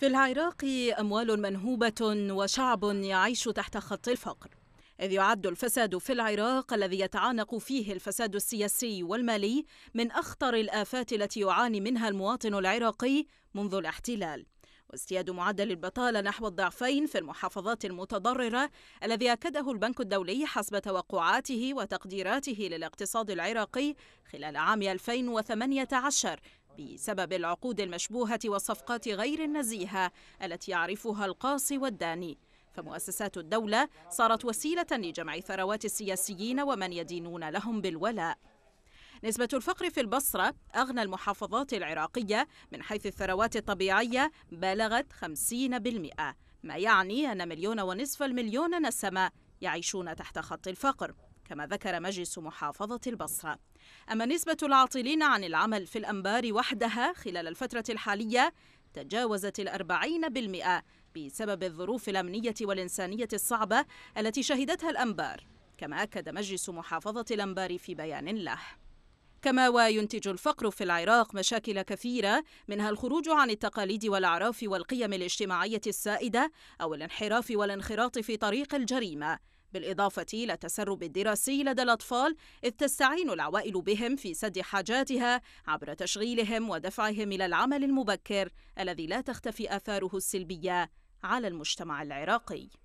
في العراق أموال منهوبة وشعب يعيش تحت خط الفقر إذ يعد الفساد في العراق الذي يتعانق فيه الفساد السياسي والمالي من أخطر الآفات التي يعاني منها المواطن العراقي منذ الاحتلال وازدياد معدل البطالة نحو الضعفين في المحافظات المتضررة الذي أكده البنك الدولي حسب توقعاته وتقديراته للاقتصاد العراقي خلال عام 2018 بسبب العقود المشبوهة والصفقات غير النزيهة التي يعرفها القاصي والداني فمؤسسات الدولة صارت وسيلة لجمع ثروات السياسيين ومن يدينون لهم بالولاء نسبة الفقر في البصرة أغنى المحافظات العراقية من حيث الثروات الطبيعية بلغت 50% ما يعني أن مليون ونصف المليون نسمة يعيشون تحت خط الفقر كما ذكر مجلس محافظة البصرة أما نسبة العاطلين عن العمل في الأنبار وحدها خلال الفترة الحالية تجاوزت الأربعين بالمئة بسبب الظروف الأمنية والإنسانية الصعبة التي شهدتها الأنبار كما أكد مجلس محافظة الأنبار في بيان له كما وينتج الفقر في العراق مشاكل كثيرة منها الخروج عن التقاليد والأعراف والقيم الاجتماعية السائدة أو الانحراف والانخراط في طريق الجريمة بالإضافة إلى التسرب الدراسي لدى الأطفال إذ تستعين العوائل بهم في سد حاجاتها عبر تشغيلهم ودفعهم إلى العمل المبكر الذي لا تختفي آثاره السلبية على المجتمع العراقي